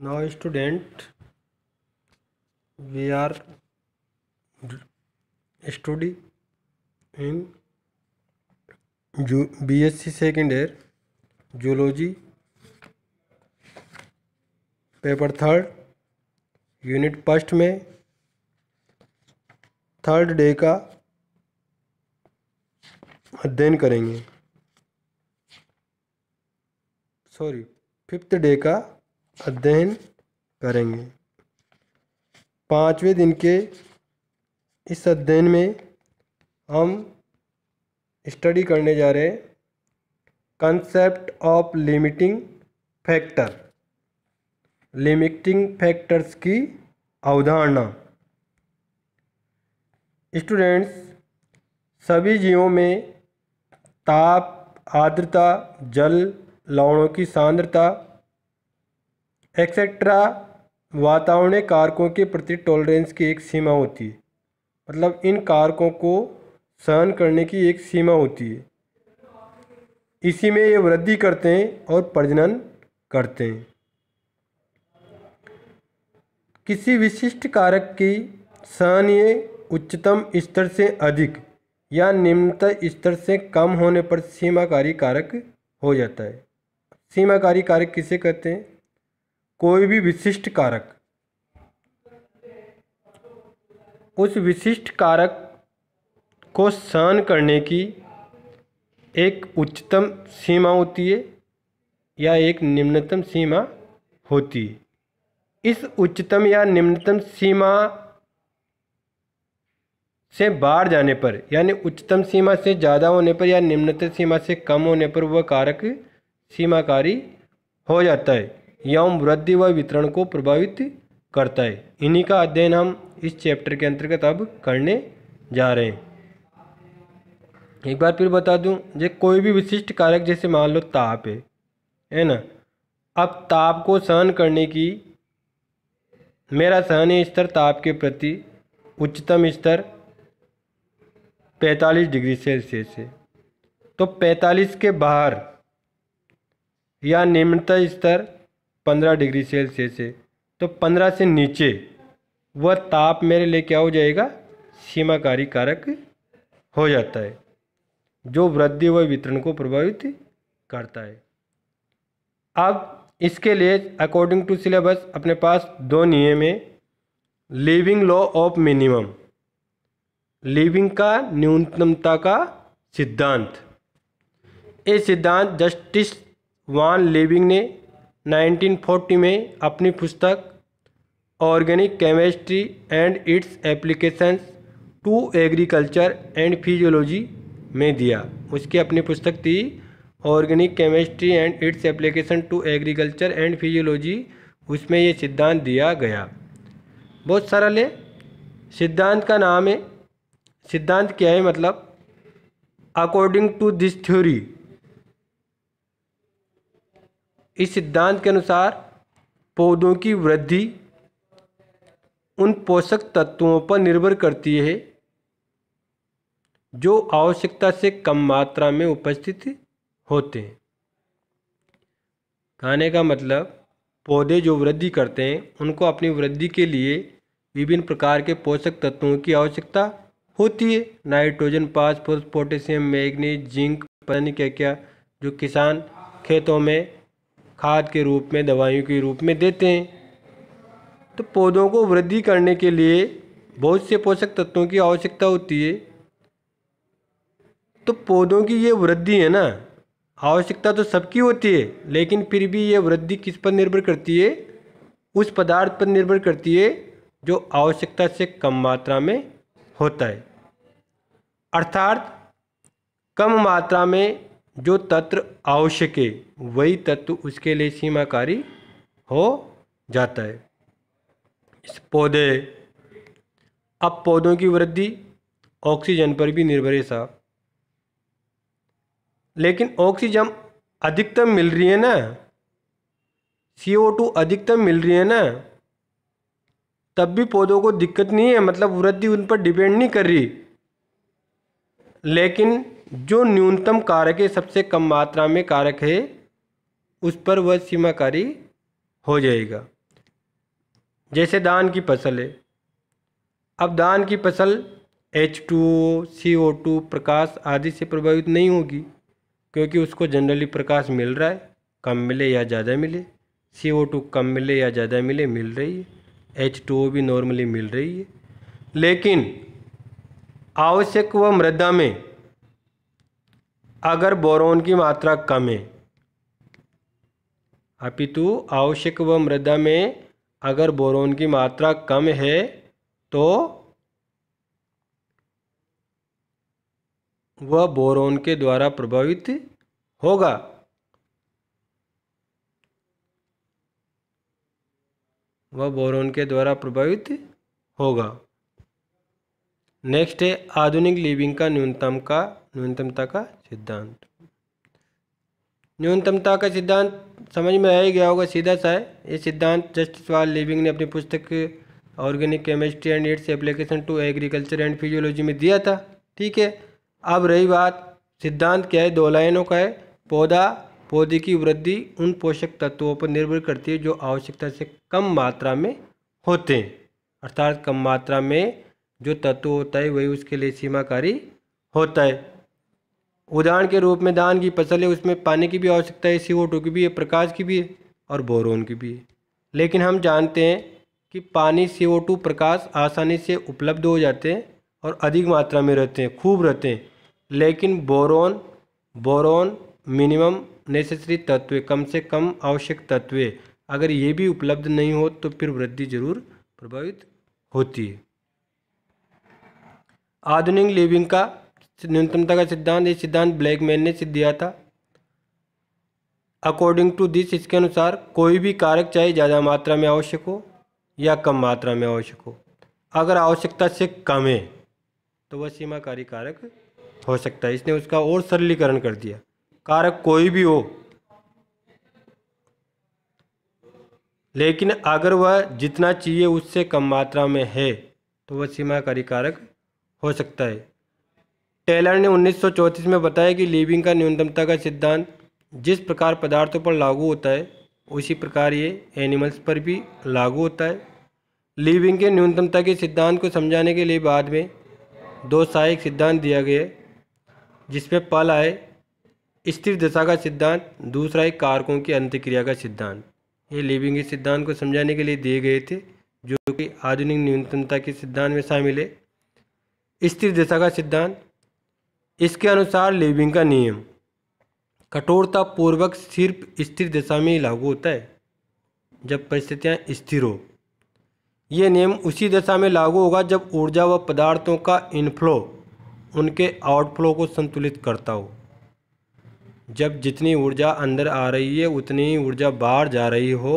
now student we are study in bsc second year zoology paper third unit first में third day का अध्ययन करेंगे sorry fifth day का अध्ययन करेंगे पाँचवें दिन के इस अध्ययन में हम स्टडी करने जा रहे हैं concept of limiting factor limiting factors की अवधारणा स्टूडेंट्स सभी जीवों में ताप आर्द्रता जल लवणों की सांद्रता एक्सेट्रा वातावरण कारकों के प्रति टॉलरेंस की एक सीमा होती है मतलब इन कारकों को सहन करने की एक सीमा होती है इसी में ये वृद्धि करते हैं और प्रजनन करते हैं किसी विशिष्ट कारक की सहनीय उच्चतम स्तर से अधिक या निम्नतम स्तर से कम होने पर सीमाकारी कारक हो जाता है सीमाकारी कारक किसे कहते हैं कोई भी विशिष्ट कारक उस विशिष्ट कारक को सहन करने की एक उच्चतम सीमा होती है या एक निम्नतम सीमा होती है इस उच्चतम या निम्नतम सीमा से बाहर जाने पर यानी उच्चतम सीमा से ज़्यादा होने पर या निम्नतम सीमा से कम होने पर वह कारक सीमाकारी हो जाता है एवं वृद्धि व वितरण को प्रभावित करता है इन्हीं का अध्ययन हम इस चैप्टर के अंतर्गत अब करने जा रहे हैं एक बार फिर बता दूं जो कोई भी विशिष्ट कारक जैसे मान लो ताप है है ना अब ताप को सहन करने की मेरा सहनीय स्तर ताप के प्रति उच्चतम स्तर 45 डिग्री सेल्सियस है तो 45 के बाहर या निम्नतम स्तर पंद्रह डिग्री सेल्सियस से तो पंद्रह से नीचे वह ताप मेरे लिए क्या हो जाएगा सीमाकारी कारक हो जाता है जो वृद्धि व वितरण को प्रभावित करता है अब इसके लिए अकॉर्डिंग टू सिलेबस अपने पास दो नियम है Liebig law of minimum Liebig का न्यूनतमता का सिद्धांत ये सिद्धांत जस्टिस वान लिविंग ने 1940 में अपनी पुस्तक organic chemistry and its applications to agriculture and physiology में दिया उसकी अपनी पुस्तक थी organic chemistry and its application to agriculture and physiology उसमें ये सिद्धांत दिया गया बहुत सरल है सिद्धांत का नाम है सिद्धांत क्या है मतलब अकॉर्डिंग टू दिस थ्योरी इस सिद्धांत के अनुसार पौधों की वृद्धि उन पोषक तत्वों पर निर्भर करती है जो आवश्यकता से कम मात्रा में उपस्थित होते हैं कहने का मतलब पौधे जो वृद्धि करते हैं उनको अपनी वृद्धि के लिए विभिन्न प्रकार के पोषक तत्वों की आवश्यकता होती है नाइट्रोजन पास पोटेशियम मैग्नीज जिंक पता नहीं क्या क्या जो किसान खेतों में खाद के रूप में दवाइयों के रूप में देते हैं तो पौधों को वृद्धि करने के लिए बहुत से पोषक तत्वों की आवश्यकता होती है तो पौधों की ये वृद्धि है ना आवश्यकता तो सबकी होती है लेकिन फिर भी ये वृद्धि किस पर निर्भर करती है उस पदार्थ पर निर्भर करती है जो आवश्यकता से कम मात्रा में होता है अर्थात कम मात्रा में जो तत्व आवश्यक है वही तत्व उसके लिए सीमाकारी हो जाता है इस पौधे अब पौधों की वृद्धि ऑक्सीजन पर भी निर्भर है साहब लेकिन ऑक्सीजन अधिकतम मिल रही है ना सी ओ टू अधिकतम मिल रही है ना तब भी पौधों को दिक्कत नहीं है मतलब वृद्धि उन पर डिपेंड नहीं कर रही लेकिन जो न्यूनतम कारक है सबसे कम मात्रा में कारक है उस पर वह सीमाकारी हो जाएगा जैसे दान की फसल है अब दान की फसल H two C O two प्रकाश आदि से प्रभावित नहीं होगी क्योंकि उसको जनरली प्रकाश मिल रहा है कम मिले या ज़्यादा मिले सी ओ टू कम मिले या ज़्यादा मिले मिल रही है एच टू ओ भी नॉर्मली मिल रही है लेकिन आवश्यक व मृदा में अगर बोरोन की मात्रा कम है अपितु आवश्यक व मृदा में अगर बोरोन की मात्रा कम है तो वह बोरोन के द्वारा प्रभावित होगा वह बोरोन के द्वारा प्रभावित होगा नेक्स्ट है आधुनिक लिविंग का न्यूनतम का न्यूनतमता का सिद्धांत न्यूनतमता का सिद्धांत समझ में आ ही गया होगा सीधा सा है ये सिद्धांत जस्टिस वाल लिविंग ने अपनी पुस्तक organic chemistry and its application to agriculture and physiology में दिया था ठीक है अब रही बात सिद्धांत क्या है दो लाइनों का है पौधा पौधे की वृद्धि उन पोषक तत्वों पर निर्भर करती है जो आवश्यकता से कम मात्रा में होते हैं अर्थात कम मात्रा में जो तत्व होता है वही उसके लिए सीमाकारी होता है उदाहरण के रूप में धान की फसल है उसमें पानी की भी आवश्यकता है सी की भी है प्रकाश की भी है और बोरोन की भी है लेकिन हम जानते हैं कि पानी सी प्रकाश आसानी से उपलब्ध हो जाते हैं और अधिक मात्रा में रहते हैं खूब रहते हैं लेकिन बोरोन बोरोन मिनिमम नेसेसरी तत्व कम से कम आवश्यक तत्व अगर ये भी उपलब्ध नहीं हो तो फिर वृद्धि जरूर प्रभावित होती है आधुनिक लिविंग का न्यूनतमता का सिद्धांत यह सिद्धांत ब्लैकमैन ने सिद्ध दिया था अकॉर्डिंग टू दिस इसके अनुसार कोई भी कारक चाहे ज़्यादा मात्रा में आवश्यक हो या कम मात्रा में आवश्यक हो अगर आवश्यकता से कम है तो वह सीमाकारी कारक हो सकता है इसने उसका और सरलीकरण कर दिया कारक कोई भी हो लेकिन अगर वह जितना चाहिए उससे कम मात्रा में है तो वह सीमाकारी कारक हो सकता है टेलर ने 1934 में बताया कि लीविंग का न्यूनतमता का सिद्धांत जिस प्रकार पदार्थों पर लागू होता है उसी प्रकार ये एनिमल्स पर भी लागू होता है लीविंग के न्यूनतमता के सिद्धांत को समझाने के लिए बाद में दो सहायक सिद्धांत दिया गया जिसमें पहला है स्थिर दशा का सिद्धांत दूसरा एक कारकों की अंत्यक्रिया का सिद्धांत ये लिविंग के सिद्धांत को समझाने के लिए दिए गए थे जो कि आधुनिक न्यूनतमता के सिद्धांत में शामिल है स्थिर दशा का सिद्धांत इसके अनुसार लिविंग का नियम कठोरता पूर्वक सिर्फ स्थिर दशा में ही लागू होता है जब परिस्थितियाँ स्थिर हो यह नियम उसी दशा में लागू होगा जब ऊर्जा व पदार्थों का इनफ्लो उनके आउटफ्लो को संतुलित करता हो जब जितनी ऊर्जा अंदर आ रही है उतनी ही ऊर्जा बाहर जा रही हो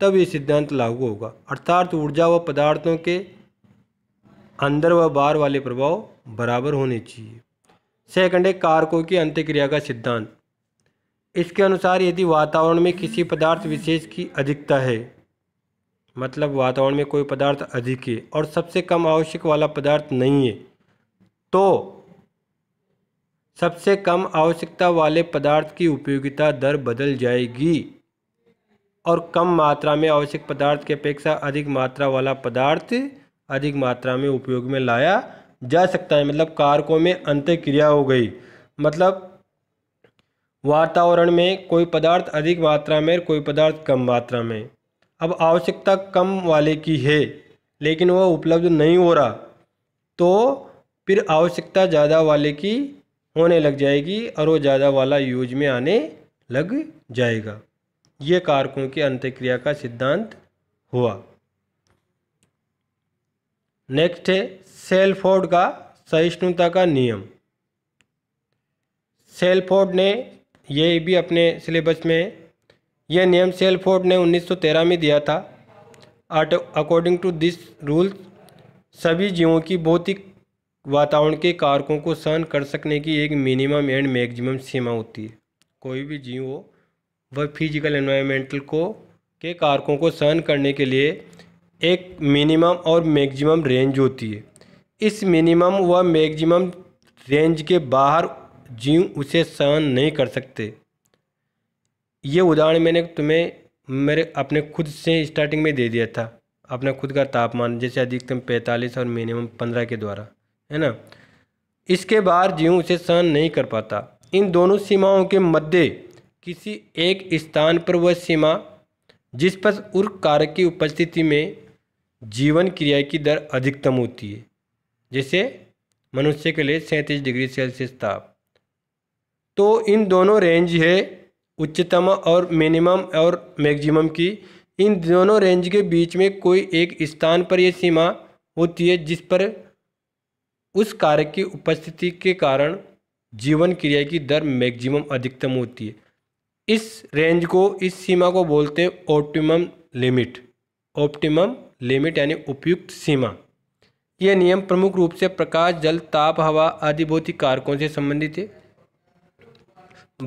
तब ये सिद्धांत लागू होगा अर्थात ऊर्जा व पदार्थों के अंदर व बाहर वाले प्रभाव बराबर होने चाहिए सेकंड है कारकों की अंत्यक्रिया का सिद्धांत इसके अनुसार यदि वातावरण में किसी पदार्थ विशेष की अधिकता है मतलब वातावरण में कोई पदार्थ अधिक है और सबसे कम आवश्यक वाला पदार्थ नहीं है तो सबसे कम आवश्यकता वाले पदार्थ की उपयोगिता दर बदल जाएगी और कम मात्रा में आवश्यक पदार्थ की अपेक्षा अधिक मात्रा वाला पदार्थ अधिक मात्रा में उपयोग में लाया जा सकता है मतलब कारकों में अंत्यक्रिया हो गई मतलब वातावरण में कोई पदार्थ अधिक मात्रा में और कोई पदार्थ कम मात्रा में अब आवश्यकता कम वाले की है लेकिन वह उपलब्ध नहीं हो रहा तो फिर आवश्यकता ज़्यादा वाले की होने लग जाएगी और वो ज़्यादा वाला यूज में आने लग जाएगा ये कारकों की अंत्यक्रिया का सिद्धांत हुआ नेक्स्ट है सेलफोर्ड का सहिष्णुता का नियम सेलफोर्ड ने ये भी अपने सिलेबस में है यह नियम सेलफोर्ड ने 1913 में दिया था अकॉर्डिंग टू दिस रूल सभी जीवों की भौतिक वातावरण के कारकों को सहन कर सकने की एक मिनिमम एंड मैक्सिमम सीमा होती है कोई भी जीव हो वह फिजिकल एनवायरमेंटल को के कारकों को सहन करने के लिए एक मिनिमम और मैक्सिमम रेंज होती है इस मिनिमम व मैक्सिमम रेंज के बाहर जीव उसे सहन नहीं कर सकते ये उदाहरण मैंने तुम्हें मेरे अपने खुद से स्टार्टिंग में दे दिया था अपना खुद का तापमान जैसे अधिकतम 45 और मिनिमम 15 के द्वारा है ना इसके बाहर जीव उसे सहन नहीं कर पाता इन दोनों सीमाओं के मध्य किसी एक स्थान पर वह सीमा जिस पर उर्क कारक की उपस्थिति में जीवन क्रिया की दर अधिकतम होती है जैसे मनुष्य के लिए सैंतीस डिग्री सेल्सियस ताप तो इन दोनों रेंज है उच्चतम और मिनिमम और मैक्सिमम की इन दोनों रेंज के बीच में कोई एक स्थान पर यह सीमा होती है जिस पर उस कार्य की उपस्थिति के कारण जीवन क्रिया की दर मैक्सिमम अधिकतम होती है इस रेंज को इस सीमा को बोलते हैं ऑप्टिमम लिमिट ऑप्टिमम लिमिट यानी उपयुक्त सीमा यह नियम प्रमुख रूप से प्रकाश जल ताप हवा आदि भौतिक कारकों से संबंधित है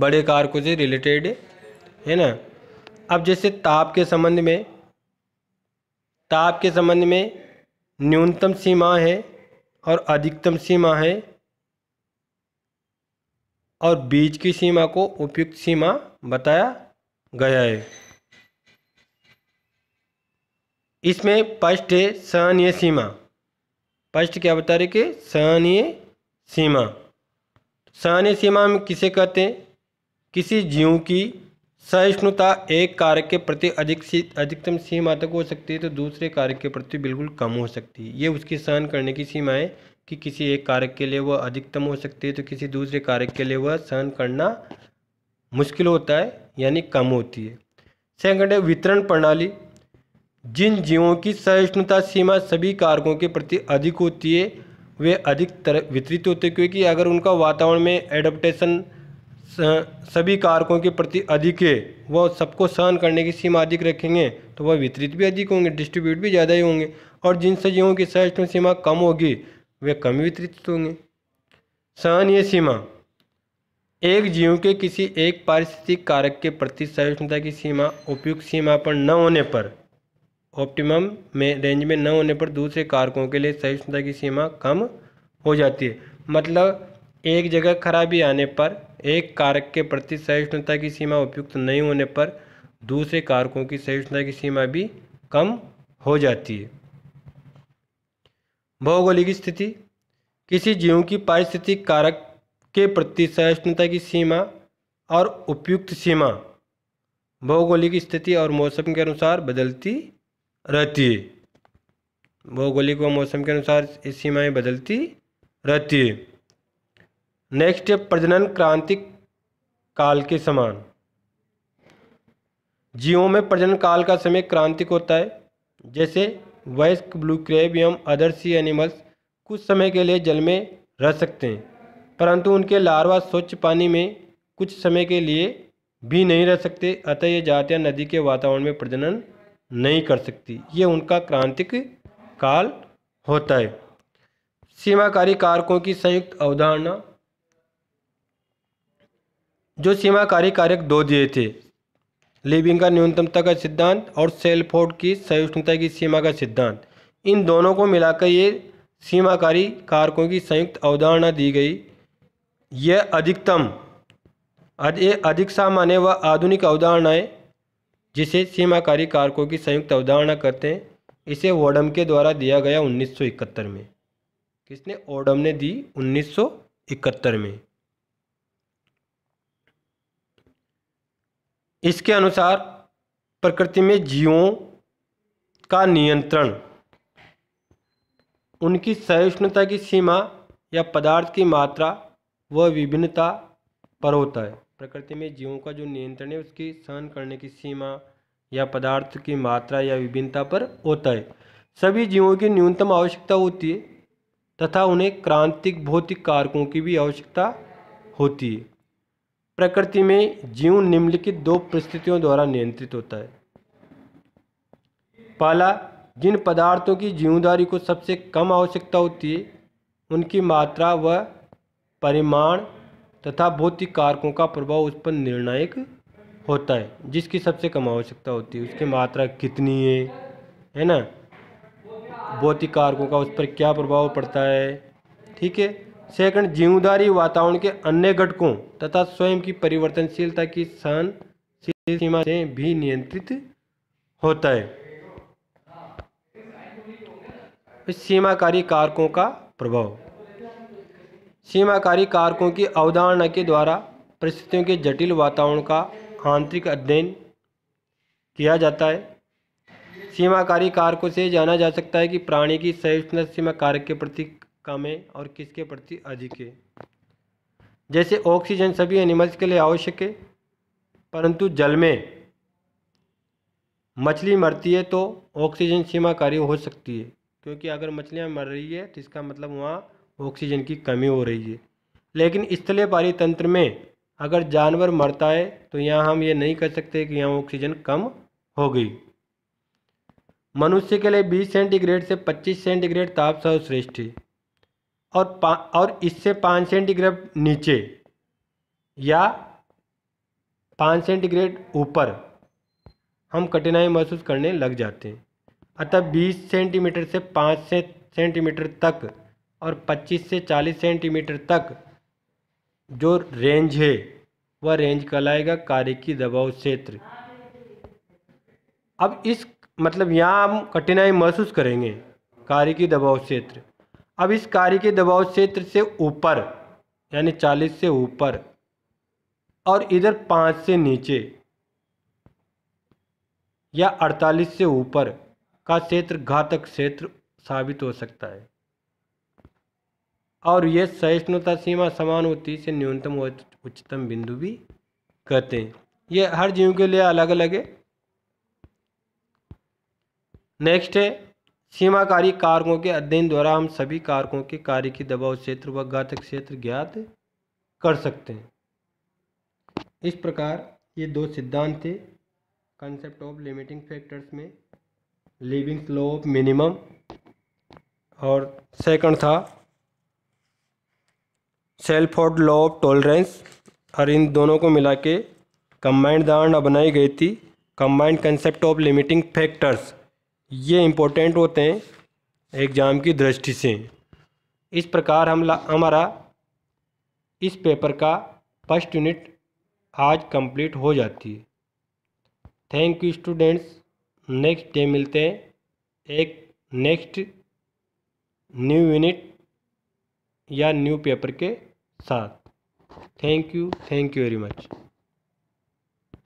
बड़े कारकों से रिलेटेड है है ना अब जैसे ताप के संबंध में ताप के संबंध में न्यूनतम सीमा है और अधिकतम सीमा है और बीज की सीमा को उपयुक्त सीमा बताया गया है इसमें पष्ट है सहनीय सीमा पष्ट क्या बता रहे कि सहनीय सीमा सहनीय सीमा हम किसे कहते हैं किसी जीव की सहिष्णुता एक कार्य के प्रति अधिक सी अधिकतम सीमा तक हो सकती है तो दूसरे कार्य के प्रति बिल्कुल कम हो सकती है ये उसकी सहन करने की सीमा है कि किसी एक कार्य के लिए वह अधिकतम हो सकती है तो किसी दूसरे कार्य के लिए वह सहन करना मुश्किल होता है यानी कम होती है सेकंड है वितरण प्रणाली जिन जीवों की सहिष्णुता सीमा सभी कारकों के प्रति अधिक होती है वे अधिक तरह वितरित होते क्योंकि अगर उनका वातावरण में एडप्टेशन सभी कारकों के प्रति अधिक है वह सबको सहन करने की सीमा अधिक रखेंगे तो वह वितरित भी अधिक होंगे डिस्ट्रीब्यूट भी ज़्यादा ही होंगे और जिन सजीवों की सहिष्णु सीमा कम होगी वे कम वितरित होंगे सहनीय सीमा एक जीव के किसी एक पारिस्थितिक कारक के प्रति सहिष्णुता की सीमा उपयुक्त सीमा पर न होने पर ऑप्टिमम में रेंज में न होने पर दूसरे कारकों के लिए सहिष्णुता की सीमा कम हो जाती है मतलब एक जगह खराबी आने पर एक कारक के प्रति सहिष्णुता की सीमा उपयुक्त नहीं होने पर दूसरे कारकों की सहिष्णुता की सीमा भी कम हो जाती है भौगोलिक स्थिति किसी जीव की पारिस्थितिक कारक के प्रति सहिष्णुता की सीमा और उपयुक्त सीमा भौगोलिक स्थिति और मौसम के अनुसार बदलती रहती है भौगोलिक व मौसम के अनुसार इस सीमाएँ बदलती रहती है नेक्स्ट है प्रजनन क्रांति काल के समान जीवों में प्रजनन काल का समय क्रांतिक होता है जैसे वयस्क ब्लू क्रेब एवं अदर सी एनिमल्स कुछ समय के लिए जल में रह सकते हैं परंतु उनके लार्वा स्वच्छ पानी में कुछ समय के लिए भी नहीं रह सकते अतः ये जाते नदी के वातावरण में प्रजनन नहीं कर सकती ये उनका क्रांतिक काल होता है सीमाकारी कारकों की संयुक्त अवधारणा जो सीमाकारी कारक दो दिए थे लिविंग का न्यूनतमता का सिद्धांत और सेलफोर्ड की सहिष्णुता की सीमा का सिद्धांत इन दोनों को मिलाकर ये सीमाकारी कारकों की संयुक्त अवधारणा दी गई यह अधिकतम ये अधिक सामान्य व आधुनिक अवधारणाएं जिसे सीमाकारी कारकों की संयुक्त अवधारणा करते हैं इसे ओडम के द्वारा दिया गया 1971 में किसने ओडम ने दी 1971 में इसके अनुसार प्रकृति में जीवों का नियंत्रण उनकी सहिष्णुता की सीमा या पदार्थ की मात्रा व विभिन्नता पर होता है प्रकृति में जीवों का जो नियंत्रण है उसकी सहन करने की सीमा या पदार्थ की मात्रा या विभिन्नता पर होता है सभी जीवों की न्यूनतम आवश्यकता होती है तथा उन्हें क्रांतिक भौतिक कारकों की भी आवश्यकता होती है प्रकृति में जीव निम्नलिखित दो परिस्थितियों द्वारा नियंत्रित होता है पहला जिन पदार्थों की जीवदारी को सबसे कम आवश्यकता होती है उनकी मात्रा व परिमाण तथा भौतिक कारकों का प्रभाव उस पर निर्णायक होता है जिसकी सबसे कम आवश्यकता होती है उसकी मात्रा कितनी है है ना भौतिक कारकों का उस पर क्या प्रभाव पड़ता है ठीक है सेकंड जीवदारी वातावरण के अन्य घटकों तथा स्वयं की परिवर्तनशीलता की शान सीमा से भी नियंत्रित होता है सीमाकारी कारकों का प्रभाव सीमाकारी कारकों की अवधारणा के द्वारा परिस्थितियों के जटिल वातावरण का आंतरिक अध्ययन किया जाता है सीमाकारी कारकों से जाना जा सकता है कि प्राणी की सहिष्णुता सीमा कारक के प्रति कम है और किसके प्रति अधिक है जैसे ऑक्सीजन सभी एनिमल्स के लिए आवश्यक है परंतु जल में मछली मरती है तो ऑक्सीजन सीमाकारी हो सकती है क्योंकि अगर मछलियाँ मर रही है तो इसका मतलब वहाँ ऑक्सीजन की कमी हो रही है लेकिन स्थलीय पारितंत्र में अगर जानवर मरता है तो यहाँ हम ये नहीं कर सकते कि यहाँ ऑक्सीजन कम हो गई मनुष्य के लिए 20 सेंटीग्रेड से 25 सेंटीग्रेड ताप सर्वश्रेष्ठ है और पा और इससे 5 सेंटीग्रेड नीचे या 5 सेंटीग्रेड ऊपर हम कठिनाई महसूस करने लग जाते हैं अतः 20 सेंटीमीटर से 5 से सेंटीमीटर तक और 25 से 40 सेंटीमीटर तक जो रेंज है वह रेंज कहलाएगा कार्य की दबाव क्षेत्र अब इस मतलब यहाँ हम कठिनाई महसूस करेंगे कार्य की दबाव क्षेत्र अब इस कार्य के दबाव क्षेत्र से ऊपर यानी 40 से ऊपर और इधर 5 से नीचे या 48 से ऊपर का क्षेत्र घातक क्षेत्र साबित हो सकता है और यह सहिष्णुता सीमा समान होती से न्यूनतम उच्चतम बिंदु भी कहते हैं यह हर जीव के लिए अलग अलग है नेक्स्ट है सीमाकारी कारकों के अध्ययन द्वारा हम सभी कारकों के कार्य की दबाव क्षेत्र व घातक क्षेत्र ज्ञात कर सकते हैं इस प्रकार ये दो सिद्धांत थे कंसेप्ट ऑफ लिमिटिंग फैक्टर्स में लिविंग लॉ ऑफ मिनिमम और सेकंड था सेल्फ और लॉ ऑफ टॉलरेंस और इन दोनों को मिला के कम्बाइंड धारणा बनाई गई थी combined concept of limiting factors ये इम्पोर्टेंट होते हैं एग्ज़ाम की दृष्टि से इस प्रकार हम हमारा इस पेपर का फर्स्ट यूनिट आज कंप्लीट हो जाती है thank you students next day मिलते हैं एक नेक्स्ट न्यू यूनिट या न्यू पेपर के सात thank you thank you very much